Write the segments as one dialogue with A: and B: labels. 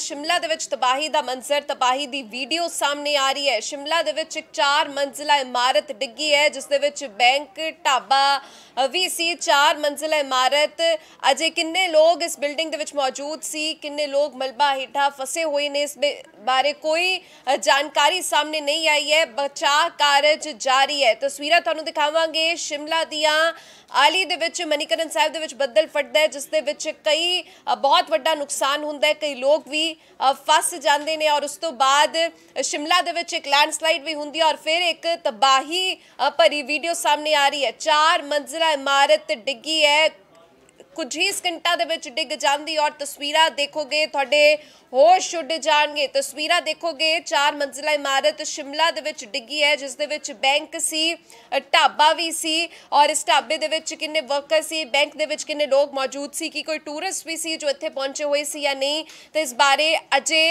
A: ਸ਼ਿਮਲਾ ਦੇ ਵਿੱਚ ਤਬਾਹੀ ਦਾ ਮੰਜ਼ਰ ਤਬਾਹੀ ਦੀ ਵੀਡੀਓ ਸਾਹਮਣੇ ਆ ਰਹੀ ਹੈ ਸ਼ਿਮਲਾ ਦੇ ਵਿੱਚ ਇੱਕ ਚਾਰ ਮੰਜ਼ਿਲਾ ਇਮਾਰਤ ਡਿੱਗੀ ਹੈ ਜਿਸ ਦੇ ਵਿੱਚ ਬੈਂਕ ਢਾਬਾ ਵੀ ਸੀ ਚਾਰ ਮੰਜ਼ਿਲਾ ਇਮਾਰਤ ਅਜੇ ਕਿੰਨੇ ਲੋਕ ਇਸ ਬਿਲਡਿੰਗ ਦੇ ਵਿੱਚ ਮੌਜੂਦ ਸੀ ਕਿੰਨੇ ਲੋਕ ਮਲਬਾ ਹੇਠਾਂ ਫਸੇ ਹੋਏ ਨੇ ਇਸ ਬਾਰੇ ਕੋਈ ਜਾਣਕਾਰੀ ਸਾਹਮਣੇ ਨਹੀਂ ਆਈ ਹੈ ਬਚਾਅ ਕਾਰਜ ਜਾਰੀ ਹੈ ਤਸਵੀਰਾਂ ਤੁਹਾਨੂੰ ਦਿਖਾਵਾਂਗੇ ਸ਼ਿਮਲਾ ਦੀਆਂ ਆਲੀ ਦੇ ਵਿੱਚ ਮਨੀਕਰਨ ਸਾਹਿਬ ਦੇ ਵਿੱਚ ਬੱਦਲ ਫਟਦਾ ਹੈ ਜਿਸ ਦੇ ਵਿੱਚ ਕਈ ਬਹੁਤ ਵੱਡਾ ਨੁਕਸਾਨ ਹੁੰਦਾ ਹੈ ਕਈ ਲੋਕ ਵੀ ਹੀ ਫਸ ਜਾਂਦੇ ਨੇ ਔਰ ਉਸ ਤੋਂ ਬਾਅਦ ਸ਼ਿਮਲਾ ਦੇ ਵਿੱਚ ਇੱਕ ਲੈਂਡਸਲਾਈਡ ਵੀ ਹੁੰਦੀ ਹੈ ਔਰ ਫਿਰ ਇੱਕ ਤਬਾਹੀ ਭਰੀ ਵੀਡੀਓ ਸਾਹਮਣੇ ਆ ਰਹੀ ਹੈ ਚਾਰ ਮੰਜ਼ਲਾ ਇਮਾਰਤ ਡਿੱਗੀ ਹੈ ਕੁਝ ਹੀ ਸਕਿੰਟਾਂ ਦੇ ਵਿੱਚ ਡਿੱਗ ਜਾਂਦੀ ਔਰ ਤਸਵੀਰਾਂ ਦੇਖੋਗੇ ਤੁਹਾਡੇ ਹੋਸ਼ ਛੁੱਟ ਜਾਣਗੇ ਤਸਵੀਰਾਂ ਦੇਖੋਗੇ ਚਾਰ ਮੰਜ਼ਿਲਾ ਇਮਾਰਤ ਸ਼ਿਮਲਾ ਦੇ ਵਿੱਚ ਡਿੱਗੀ ਹੈ ਜਿਸ ਦੇ ਵਿੱਚ ਬੈਂਕ ਸੀ ਢਾਬਾ ਵੀ ਸੀ ਔਰ ਇਸ ਢਾਬੇ ਦੇ ਵਿੱਚ ਕਿੰਨੇ ਵਰਕਰ ਸੀ ਬੈਂਕ ਦੇ ਵਿੱਚ ਕਿੰਨੇ ਲੋਕ ਮੌਜੂਦ ਸੀ ਕਿ ਕੋਈ ਟੂਰਿਸਟ ਵੀ ਸੀ ਜੋ ਇੱਥੇ ਪਹੁੰਚੇ ਹੋਏ ਸੀ ਜਾਂ ਨਹੀਂ ਤੇ ਇਸ ਬਾਰੇ ਅਜੇ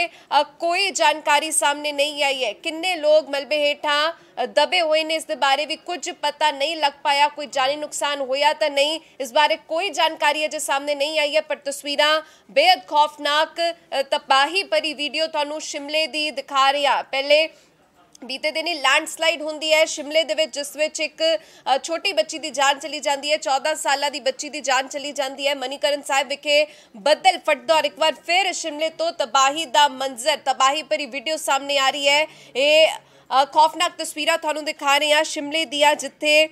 A: ਕੋਈ ਜਾਣਕਾਰੀ ਸਾਹਮਣੇ ਨਹੀਂ ਆਈ ਹੈ ਕਿੰਨੇ ਲੋਕ ਮਲਬੇ ਹੇਠਾਂ ਦਬੇ ਹੋਏ ਨੇ ਇਸ ਦੇ ਬਾਰੇ ਵੀ ਕੁਝ ਪਤਾ ਨਹੀਂ ਲੱਗ ਪਾਇਆ ਕੋਈ ਜਾਨੀ ਨੁਕਸਾਨ ਹੋਇਆ ਤਾਂ ਨਹੀਂ ਇਸ ਬਾਰੇ ਕੋਈ ਜਾਣਕਾਰੀ ਅਜੇ ਸਾਹਮਣੇ ਨਹੀਂ ਆਈ ਹੈ ਪਰ ਤਸਵੀਰਾਂ ਬੇहद ਖੌਫਨਾਕ ਤਬਾਹੀ ਭਰੀ ਵੀਡੀਓ ਤੁਹਾਨੂੰ ਸ਼ਿਮਲੇ ਦੀ ਦਿਖਾ ਰਿਹਾ ਪਹਿਲੇ ਬੀਤੇ ਦਿਨੀ ਲੈਂਡਸਲਾਈਡ ਹੁੰਦੀ ਹੈ ਸ਼ਿਮਲੇ ਦੇ ਵਿੱਚ ਜਿਸ ਵਿੱਚ ਇੱਕ ਛੋਟੀ ਬੱਚੀ ਦੀ ਜਾਨ ਚਲੀ ਜਾਂਦੀ ਹੈ 14 ਸਾਲਾਂ ਦੀ ਬੱਚੀ ਦੀ ਜਾਨ ਚਲੀ ਜਾਂਦੀ ਹੈ ਮਨੀਕਰਨ ਸਾਹਿਬ ਵਿਖੇ ਬੱਦਲ ਫਟਦਾ ਔਰ ਇੱਕ ਵਾਰ ਫਿਰ ਸ਼ਿਮਲੇ ਤੋਂ ਤਬਾਹੀ ਦਾ ਮੰਜ਼ਰ ਤਬਾਹੀ ਭਰੀ ਵੀਡੀਓ ਸਾਹਮਣੇ ਆ ਰਹੀ ਹੈ ਇਹ ਖੌਫਨਾਕ ਤਸਵੀਰਾਂ ਤੁਹਾਨੂੰ ਦਿਖਾ ਰਹੇ ਹਾਂ ਸ਼ਿਮਲੇ ਦੀਆਂ ਜਿੱਥੇ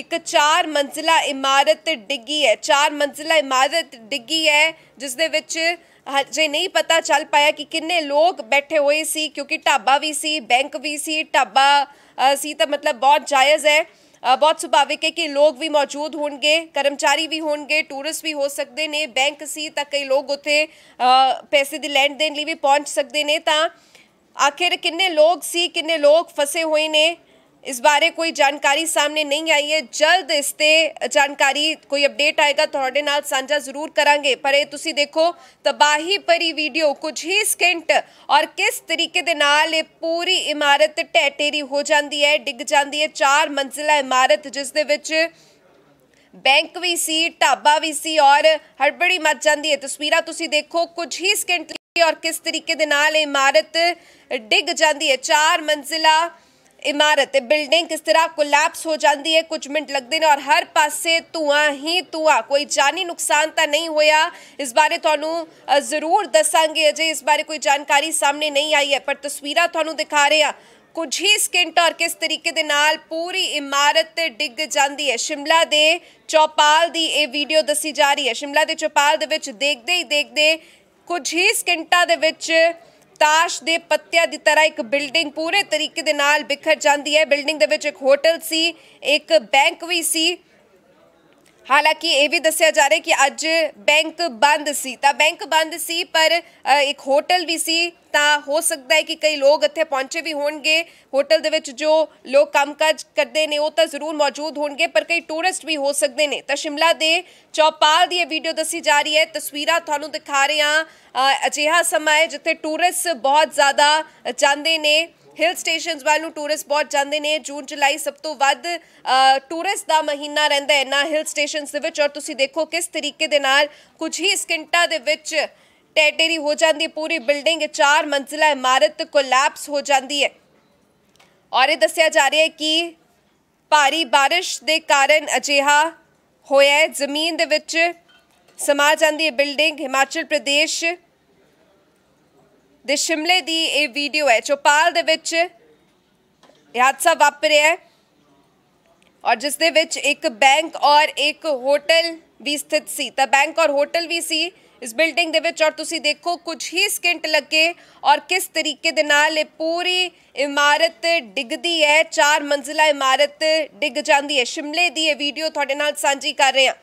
A: ਇੱਕ ਚਾਰ ਮੰਜ਼ਿਲਾ ਇਮਾਰਤ ਡਿੱਗੀ ਹੈ ਚਾਰ ਮੰਜ਼ਿਲਾ ਇਮਾਰਤ ਡਿੱਗੀ ਹੈ ਜਿਸ ਦੇ ਵਿੱਚ ਹਜੇ ਨਹੀਂ ਪਤਾ ਚੱਲ ਪਾਇਆ ਕਿ ਕਿੰਨੇ ਲੋਕ ਬੈਠੇ ਹੋਏ ਸੀ ਕਿਉਂਕਿ ਢਾਬਾ ਵੀ ਸੀ ਬੈਂਕ ਵੀ ਸੀ ਢਾਬਾ ਸੀ ਤਾਂ ਮਤਲਬ ਬਹੁਤ ਜਾਇਜ਼ ਹੈ ਬਹੁਤ ਸੁਭਾਵਿਕ ਹੈ ਕਿ ਲੋਕ ਵੀ ਮੌਜੂਦ ਹੋਣਗੇ ਕਰਮਚਾਰੀ ਵੀ ਹੋਣਗੇ ਟੂਰਿਸਟ ਵੀ ਹੋ ਸਕਦੇ ਨੇ ਬੈਂਕ ਸੀ ਤਾਂ ਕਈ ਲੋਕ ਉੱਥੇ ਪੈਸੇ ਦੀ ਲੈਣ ਦੇਣ ਲਈ ਵੀ ਪਹੁੰਚ ਸਕਦੇ ਨੇ ਤਾਂ ਆਖਿਰ ਕਿੰਨੇ ਲੋਕ ਸੀ ਕਿੰਨੇ ਲੋਕ ਫਸੇ ਹੋਏ ਨੇ ਇਸ ਬਾਰੇ ਕੋਈ ਜਾਣਕਾਰੀ ਸਾਹਮਣੇ ਨਹੀਂ ਆਈ ਹੈ ਜਲਦ ਇਸ ਤੇ ਜਾਣਕਾਰੀ ਕੋਈ ਅਪਡੇਟ ਆਏਗਾ ਤੁਹਾਡੇ ਨਾਲ ਸਾਂਝਾ ਜ਼ਰੂਰ ਕਰਾਂਗੇ ਪਰ ਇਹ ਤੁਸੀਂ ਦੇਖੋ ਤਬਾਹੀ ਭਰੀ ਵੀਡੀਓ ਕੁਝ ਹੀ ਸਕਿੰਟ ਔਰ ਕਿਸ ਤਰੀਕੇ ਦੇ ਨਾਲ ਇਹ ਪੂਰੀ ਇਮਾਰਤ ਟੈਟੇਰੀ ਹੋ ਜਾਂਦੀ ਹੈ ਡਿੱਗ ਜਾਂਦੀ ਹੈ ਚਾਰ ਮੰਜ਼ਿਲਾ ਇਮਾਰਤ ਜਿਸ ਦੇ ਵਿੱਚ ਬੈਂਕ ਵੀ ਸੀ ਢਾਬਾ ਵੀ ਸੀ ਔਰ ਹੜਬੜੀ ਮਚ ਜਾਂਦੀ ਹੈ ਤਸਵੀਰਾਂ ਤੁਸੀਂ ਦੇਖੋ ਕੁਝ ਹੀ ਸਕਿੰਟ ਔਰ ਕਿਸ ਤਰੀਕੇ ਦੇ ਨਾਲ ਇਮਾਰਤ ਡਿੱਗ ਜਾਂਦੀ ਹੈ ਚਾਰ ਮੰਜ਼ਿਲਾ ਇਮਾਰਤ ਬਿਲਡਿੰਗ ਕਿਸ ਤਰ੍ਹਾਂ ਕੋਲੈਪਸ ਹੋ ਜਾਂਦੀ ਹੈ ਕੁਝ ਮਿੰਟ ਲੱਗਦੇ ਨੇ ਔਰ ਹਰ ਪਾਸੇ ਧੂਆਂ ਹੀ ਧੂਆਂ ਕੋਈ ਜਾਨੀ ਨੁਕਸਾਨ ਤਾਂ ਨਹੀਂ ਹੋਇਆ ਇਸ ਬਾਰੇ ਤੁਹਾਨੂੰ ਜ਼ਰੂਰ ਦੱਸਾਂਗੇ ਅਜੇ ਇਸ ਬਾਰੇ ਕੋਈ ਜਾਣਕਾਰੀ ਸਾਹਮਣੇ ਨਹੀਂ ਆਈ ਹੈ ਪਰ ਤਸਵੀਰਾਂ ਤੁਹਾਨੂੰ ਦਿਖਾ ਰਹੇ ਆ ਕੁਝ ਹੀ ਸਕਿੰਟ ਔਰ ਕਿਸ ਤਰੀਕੇ ਦੇ ਨਾਲ ਪੂਰੀ ਇਮਾਰਤ ਡਿੱਗ ਜਾਂਦੀ ਹੈ ਸ਼ਿਮਲਾ ਦੇ ਚੌਪਾਲ ਦੀ ਇਹ ਵੀਡੀਓ ਦੱਸੀ ਜਾ ਰਹੀ ਹੈ ਸ਼ਿਮਲਾ ਦੇ ਚੌਪਾਲ ਦੇ ਵਿੱਚ ਦੇਖਦੇ ਹੀ ਦੇਖਦੇ ਕੁਝ ਹੀ ਸਕਿੰਟਾਂ ਦੇ ਵਿੱਚ ਤਾਸ਼ ਦੇ ਪੱਤਿਆਂ ਦੀ ਤਰ੍ਹਾਂ ਇੱਕ ਬਿਲਡਿੰਗ ਪੂਰੇ ਤਰੀਕੇ ਦੇ ਨਾਲ ਬਿਖਰ ਜਾਂਦੀ ਹੈ ਬਿਲਡਿੰਗ ਦੇ ਵਿੱਚ ਇੱਕ ਹੋਟਲ ਸੀ ਇੱਕ ਬੈਂਕ ਵੀ ਸੀ ਹਾਲਾਂਕਿ ਇਹ ਵੀ ਦੱਸਿਆ ਜਾ ਰਿਹਾ ਕਿ ਅੱਜ ਬੈਂਕ ਬੰਦ ਸੀ ਤਾਂ ਬੈਂਕ ਬੰਦ ਸੀ ਪਰ ਇੱਕ ਹੋਟਲ ਵੀ ਸੀ ਤਾਂ ਹੋ ਸਕਦਾ ਹੈ ਕਿ ਕਈ ਲੋਕ ਇੱਥੇ ਪਹੁੰਚੇ ਵੀ ਹੋਣਗੇ ਹੋਟਲ ਦੇ ਵਿੱਚ ਜੋ ਲੋਕ ਕੰਮਕਾਜ ਕਰਦੇ ਨੇ ਉਹ ਤਾਂ ਜ਼ਰੂਰ ਮੌਜੂਦ ਹੋਣਗੇ ਪਰ ਕਈ ਟੂਰਿਸਟ ਵੀ ਹੋ ਸਕਦੇ ਨੇ ਤਾਂ ਸ਼ਿਮਲਾ ਦੇ ਚੌਪਾਲ ਦੀ ਇਹ ਵੀਡੀਓ ਦੱਸੀ ਜਾ ਰਹੀ ਹੈ ਤਸਵੀਰਾਂ ਤੁਹਾਨੂੰ ਦਿਖਾ ਰਹੇ ਹਾਂ ਅਜਿਹਾ ਸਮਾਂ ਹੈ ਜਿੱਥੇ ਟੂਰਿਸਟ ਬਹੁਤ ਜ਼ਿਆਦਾ ਜਾਂਦੇ ਨੇ ਹਿਲ ਸਟੇਸ਼ਨਸ ਵੱਲ ਨੂੰ ਟੂਰਿਸਟ ਬਹੁਤ ਜਾਂਦੇ ਨੇ ਜੂਨ ਜੁਲਾਈ ਸਭ ਤੋਂ ਵੱਧ ਟੂਰਿਸਟ ਦਾ ਮਹੀਨਾ ਰਹਿੰਦਾ ਹੈ ਨਾ ਹਿਲ ਸਟੇਸ਼ਨਸ ਦੇ ਵਿੱਚ ਔਰ ਤੁਸੀਂ ਦੇਖੋ ਕਿਸ ਤਰੀਕੇ ਦੇ ਨਾਲ ਕੁਝ ਹੀ ਸਕਿੰਟਾਂ ਦੇ ਵਿੱਚ ਟੈਟੇਰੀ ਹੋ ਜਾਂਦੀ ਪੂਰੀ ਬਿਲਡਿੰਗ ਚਾਰ ਮੰਜ਼ਿਲਾ ਇਮਾਰਤ ਕੋਲੈਪਸ ਹੋ ਜਾਂਦੀ ਹੈ ਔਰ ਇਹ ਦੱਸਿਆ ਜਾ ਰਿਹਾ ਹੈ ਕਿ ਭਾਰੀ بارش ਦੇ ਕਾਰਨ ਅਜਿਹਾ ਹੋਇਆ ਹੈ ਜ਼ਮੀਨ ਦੇ ਵਿੱਚ ਸਮਾ ਜਾਂਦੀ ਹੈ ਬਿਲਡਿੰਗ ਹਿਮਾਚਲ ਪ੍ਰਦੇਸ਼ ਦੇ ਸ਼ਿਮਲੇ ਦੀ ਇਹ ਵੀਡੀਓ ਹੈ ਚੋਪਾਲ ਦੇ ਵਿੱਚ ਇਹ ਹਾਦਸਾ ਵਾਪਰਿਆ ਹੈ ਔਰ ਜਿਸ ਦੇ ਵਿੱਚ ਇੱਕ ਬੈਂਕ ਔਰ ਇੱਕ ਹੋਟਲ ਵੀ ਸਥਿਤ ਸੀ ਤਾਂ ਬੈਂਕ ਔਰ ਹੋਟਲ ਵੀ ਸੀ ਇਸ ਬਿਲਡਿੰਗ ਦੇ ਵਿੱਚ ਔਰ ਤੁਸੀਂ ਦੇਖੋ ਕੁਝ ਹੀ ਸਕਿੰਟ ਲੱਗੇ ਔਰ ਕਿਸ ਤਰੀਕੇ ਦੇ ਨਾਲ ਇਹ ਪੂਰੀ ਇਮਾਰਤ ਡਿੱਗਦੀ ਹੈ ਚਾਰ ਮੰਜ਼ਿਲਾ ਇਮਾਰਤ ਡਿੱਗ ਜਾਂਦੀ ਹੈ ਸ਼ਿਮਲੇ ਦੀ ਇਹ ਵੀਡੀਓ ਤੁਹਾਡੇ ਨਾਲ ਸਾਂਝੀ ਕਰ ਰਹੇ ਹਾਂ